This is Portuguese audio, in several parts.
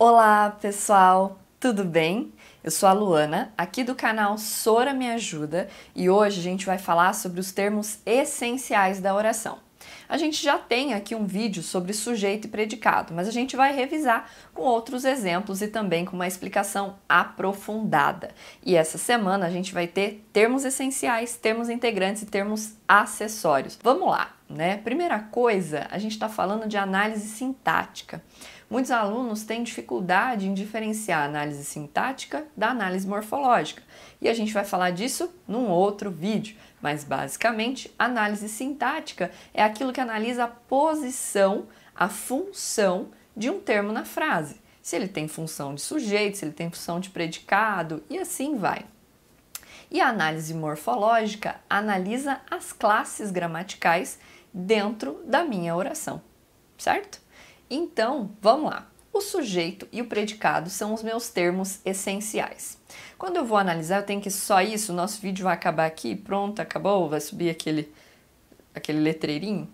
Olá, pessoal! Tudo bem? Eu sou a Luana, aqui do canal Sora Me Ajuda, e hoje a gente vai falar sobre os termos essenciais da oração. A gente já tem aqui um vídeo sobre sujeito e predicado, mas a gente vai revisar com outros exemplos e também com uma explicação aprofundada. E essa semana a gente vai ter termos essenciais, termos integrantes e termos acessórios. Vamos lá, né? Primeira coisa, a gente está falando de análise sintática. Muitos alunos têm dificuldade em diferenciar a análise sintática da análise morfológica, e a gente vai falar disso num outro vídeo. Mas basicamente, análise sintática é aquilo que analisa a posição, a função de um termo na frase. Se ele tem função de sujeito, se ele tem função de predicado e assim vai. E a análise morfológica analisa as classes gramaticais dentro da minha oração, certo? Então, vamos lá. O sujeito e o predicado são os meus termos essenciais. Quando eu vou analisar, eu tenho que só isso, nosso vídeo vai acabar aqui, pronto, acabou, vai subir aquele aquele letreirinho.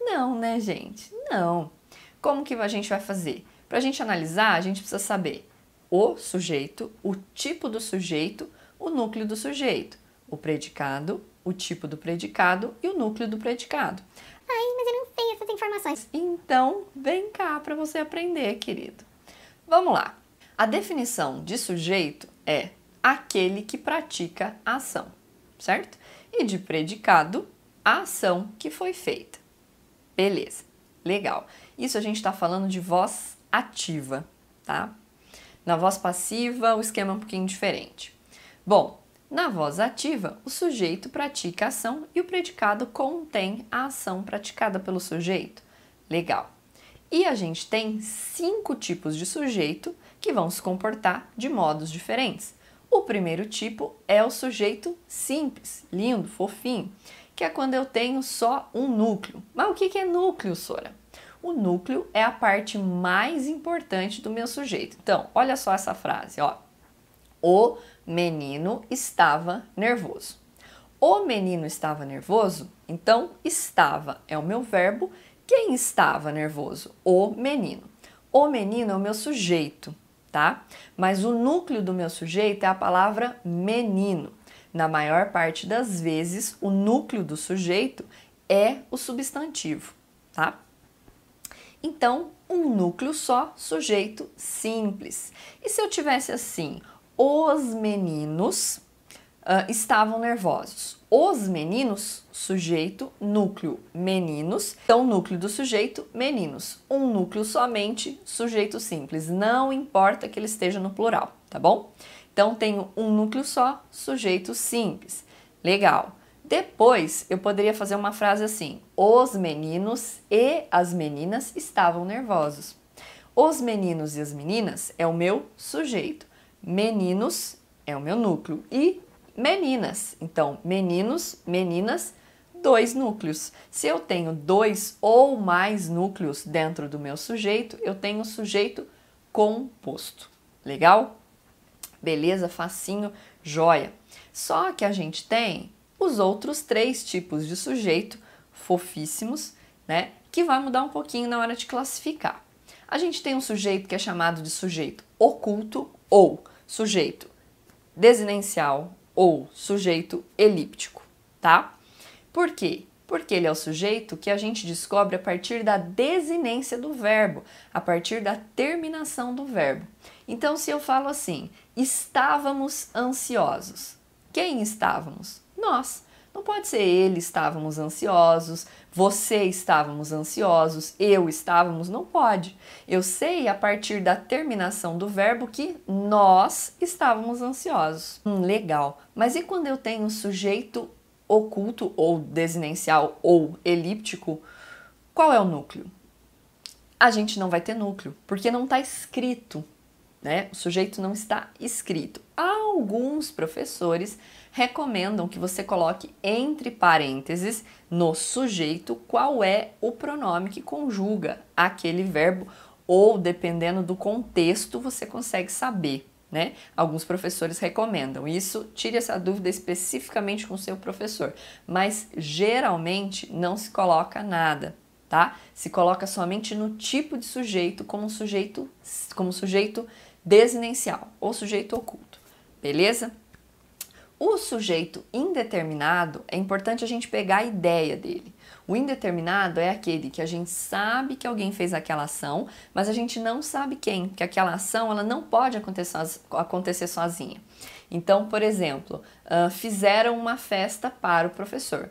Não, né, gente? Não. Como que a gente vai fazer? Para a gente analisar, a gente precisa saber o sujeito, o tipo do sujeito, o núcleo do sujeito, o predicado o tipo do predicado e o núcleo do predicado. Ai, mas eu não sei essas informações. Então, vem cá para você aprender, querido. Vamos lá. A definição de sujeito é aquele que pratica a ação, certo? E de predicado, a ação que foi feita. Beleza, legal. Isso a gente está falando de voz ativa, tá? Na voz passiva, o esquema é um pouquinho diferente. Bom, na voz ativa, o sujeito pratica a ação e o predicado contém a ação praticada pelo sujeito. Legal! E a gente tem cinco tipos de sujeito que vão se comportar de modos diferentes. O primeiro tipo é o sujeito simples, lindo, fofinho, que é quando eu tenho só um núcleo. Mas o que é núcleo, Sora? O núcleo é a parte mais importante do meu sujeito. Então, olha só essa frase, ó. O menino estava nervoso. O menino estava nervoso, então estava é o meu verbo. Quem estava nervoso? O menino. O menino é o meu sujeito, tá? Mas o núcleo do meu sujeito é a palavra menino. Na maior parte das vezes, o núcleo do sujeito é o substantivo, tá? Então, um núcleo só, sujeito simples. E se eu tivesse assim, os meninos uh, estavam nervosos. Os meninos, sujeito, núcleo, meninos. Então, núcleo do sujeito, meninos. Um núcleo somente, sujeito simples. Não importa que ele esteja no plural, tá bom? Então, tenho um núcleo só, sujeito simples. Legal. Depois, eu poderia fazer uma frase assim: Os meninos e as meninas estavam nervosos. Os meninos e as meninas é o meu sujeito. Meninos é o meu núcleo e meninas. Então, meninos, meninas, dois núcleos. Se eu tenho dois ou mais núcleos dentro do meu sujeito, eu tenho sujeito composto. Legal? Beleza, facinho, joia. Só que a gente tem os outros três tipos de sujeito fofíssimos, né? Que vai mudar um pouquinho na hora de classificar. A gente tem um sujeito que é chamado de sujeito oculto ou sujeito desinencial ou sujeito elíptico, tá? Por quê? Porque ele é o sujeito que a gente descobre a partir da desinência do verbo, a partir da terminação do verbo. Então, se eu falo assim, estávamos ansiosos, quem estávamos? Nós. Não pode ser ele estávamos ansiosos, você estávamos ansiosos, eu estávamos, não pode. Eu sei a partir da terminação do verbo que nós estávamos ansiosos. Hum, legal. Mas e quando eu tenho um sujeito oculto ou desinencial ou elíptico, qual é o núcleo? A gente não vai ter núcleo, porque não está escrito né? O sujeito não está escrito. Alguns professores recomendam que você coloque entre parênteses no sujeito qual é o pronome que conjuga aquele verbo ou dependendo do contexto você consegue saber, né? Alguns professores recomendam. Isso tire essa dúvida especificamente com seu professor, mas geralmente não se coloca nada, tá? Se coloca somente no tipo de sujeito como sujeito como sujeito desinencial, ou sujeito oculto, beleza? O sujeito indeterminado, é importante a gente pegar a ideia dele. O indeterminado é aquele que a gente sabe que alguém fez aquela ação, mas a gente não sabe quem, que aquela ação ela não pode acontecer sozinha. Então, por exemplo, ah, fizeram uma festa para o professor.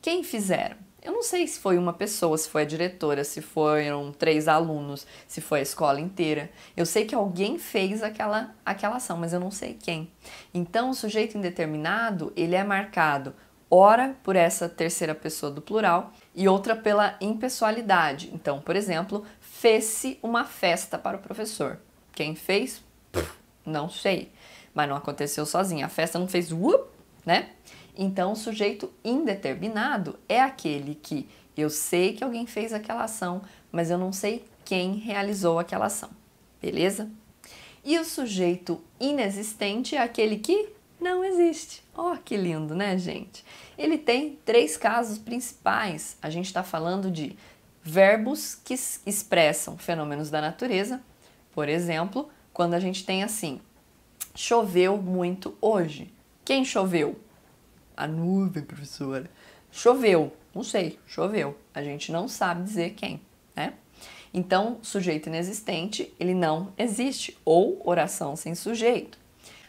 Quem fizeram? Eu não sei se foi uma pessoa, se foi a diretora, se foram três alunos, se foi a escola inteira. Eu sei que alguém fez aquela, aquela ação, mas eu não sei quem. Então, o sujeito indeterminado, ele é marcado ora por essa terceira pessoa do plural e outra pela impessoalidade. Então, por exemplo, fez-se uma festa para o professor. Quem fez? Não sei. Mas não aconteceu sozinho. A festa não fez uh, né? Então, o sujeito indeterminado é aquele que eu sei que alguém fez aquela ação, mas eu não sei quem realizou aquela ação. Beleza? E o sujeito inexistente é aquele que não existe. Ó, oh, que lindo, né, gente? Ele tem três casos principais. A gente está falando de verbos que expressam fenômenos da natureza. Por exemplo, quando a gente tem assim: choveu muito hoje. Quem choveu? a nuvem, professora. Choveu, não sei, choveu. A gente não sabe dizer quem, né? Então, sujeito inexistente, ele não existe, ou oração sem sujeito.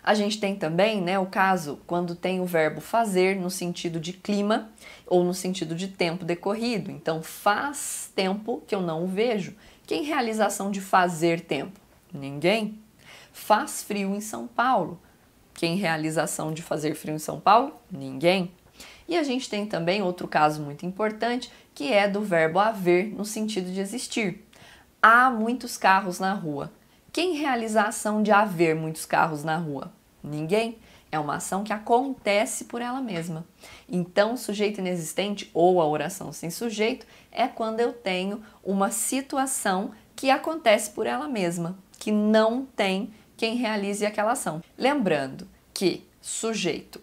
A gente tem também né, o caso quando tem o verbo fazer no sentido de clima ou no sentido de tempo decorrido. Então, faz tempo que eu não o vejo. Quem realização de fazer tempo? Ninguém. Faz frio em São Paulo. Quem realização de fazer frio em São Paulo? Ninguém. E a gente tem também outro caso muito importante, que é do verbo haver no sentido de existir. Há muitos carros na rua. Quem realiza a ação de haver muitos carros na rua? Ninguém. É uma ação que acontece por ela mesma. Então, o sujeito inexistente ou a oração sem sujeito é quando eu tenho uma situação que acontece por ela mesma, que não tem quem realize aquela ação. Lembrando que sujeito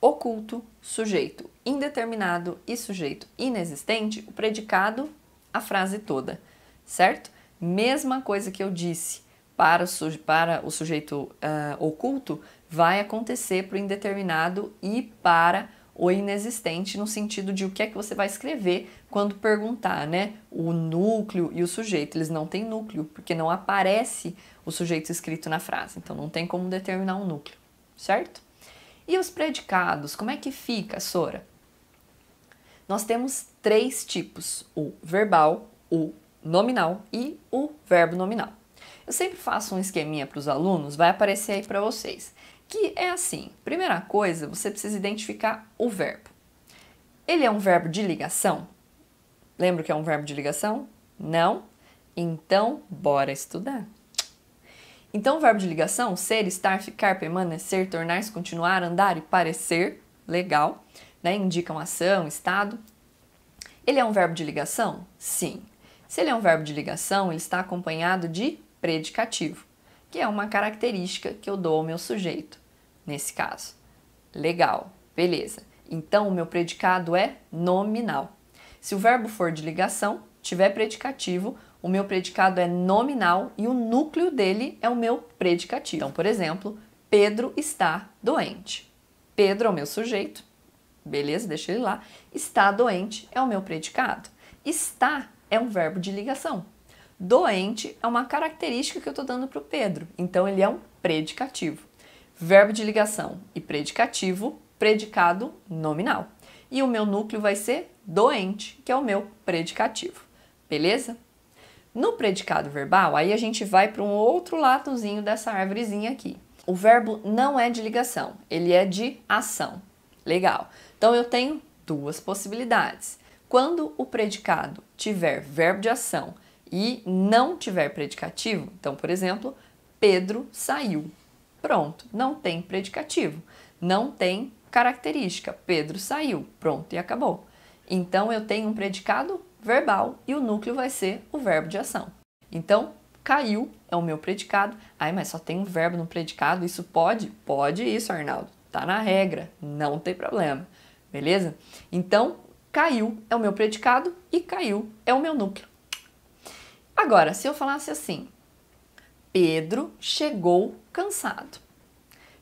oculto, sujeito indeterminado e sujeito inexistente, o predicado, a frase toda, certo? Mesma coisa que eu disse para o, suje para o sujeito uh, oculto, vai acontecer para o indeterminado e para ou inexistente no sentido de o que é que você vai escrever quando perguntar, né? O núcleo e o sujeito, eles não têm núcleo, porque não aparece o sujeito escrito na frase, então não tem como determinar um núcleo, certo? E os predicados, como é que fica, Sora? Nós temos três tipos: o verbal, o nominal e o verbo nominal. Eu sempre faço um esqueminha para os alunos, vai aparecer aí para vocês que é assim. Primeira coisa, você precisa identificar o verbo. Ele é um verbo de ligação? Lembra que é um verbo de ligação? Não? Então, bora estudar. Então, o verbo de ligação, ser, estar, ficar, permanecer, tornar-se, continuar, andar e parecer, legal, né? indicam ação, estado. Ele é um verbo de ligação? Sim. Se ele é um verbo de ligação, ele está acompanhado de predicativo que é uma característica que eu dou ao meu sujeito, nesse caso. Legal, beleza. Então, o meu predicado é nominal. Se o verbo for de ligação, tiver predicativo, o meu predicado é nominal e o núcleo dele é o meu predicativo. Então, por exemplo, Pedro está doente. Pedro é o meu sujeito, beleza, deixa ele lá. Está doente é o meu predicado. Está é um verbo de ligação, Doente é uma característica que eu estou dando para o Pedro, então ele é um predicativo. Verbo de ligação e predicativo, predicado nominal. E o meu núcleo vai ser doente, que é o meu predicativo. Beleza? No predicado verbal, aí a gente vai para um outro ladozinho dessa árvorezinha aqui. O verbo não é de ligação, ele é de ação. Legal. Então eu tenho duas possibilidades. Quando o predicado tiver verbo de ação e não tiver predicativo, então, por exemplo, Pedro saiu. Pronto, não tem predicativo, não tem característica. Pedro saiu, pronto e acabou. Então eu tenho um predicado verbal e o núcleo vai ser o verbo de ação. Então, caiu é o meu predicado. Ai, mas só tem um verbo no predicado, isso pode? Pode isso, Arnaldo. Tá na regra, não tem problema. Beleza? Então, caiu é o meu predicado e caiu é o meu núcleo. Agora, se eu falasse assim, Pedro chegou cansado.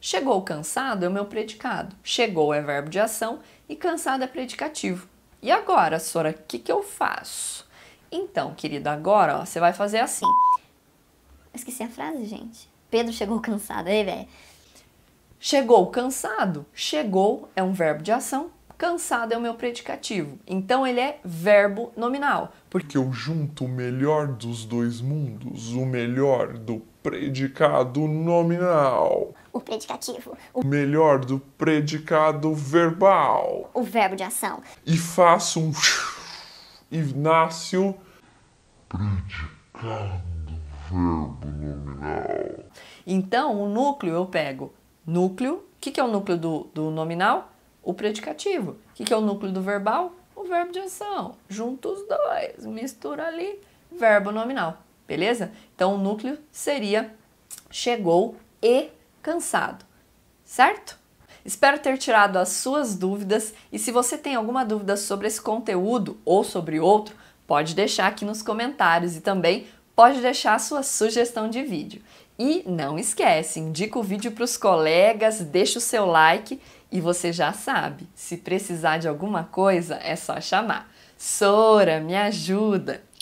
Chegou cansado é o meu predicado. Chegou é verbo de ação e cansado é predicativo. E agora, Sora, o que, que eu faço? Então, querido, agora ó, você vai fazer assim. Esqueci a frase, gente. Pedro chegou cansado, aí, velho. Chegou cansado. Chegou é um verbo de ação Cansado é o meu predicativo, então ele é verbo nominal. Porque eu junto o melhor dos dois mundos, o melhor do predicado nominal. O predicativo. O melhor do predicado verbal. O verbo de ação. E faço um. E nasce o. Predicado verbo nominal. Então, o núcleo eu pego núcleo. O que, que é o núcleo do, do nominal? o predicativo. O que, que é o núcleo do verbal? O verbo de ação. Junta os dois, mistura ali, verbo nominal. Beleza? Então o núcleo seria chegou e cansado, certo? Espero ter tirado as suas dúvidas e se você tem alguma dúvida sobre esse conteúdo ou sobre outro, pode deixar aqui nos comentários e também pode deixar a sua sugestão de vídeo. E não esquece, indica o vídeo para os colegas, deixa o seu like e você já sabe, se precisar de alguma coisa é só chamar. Sora, me ajuda!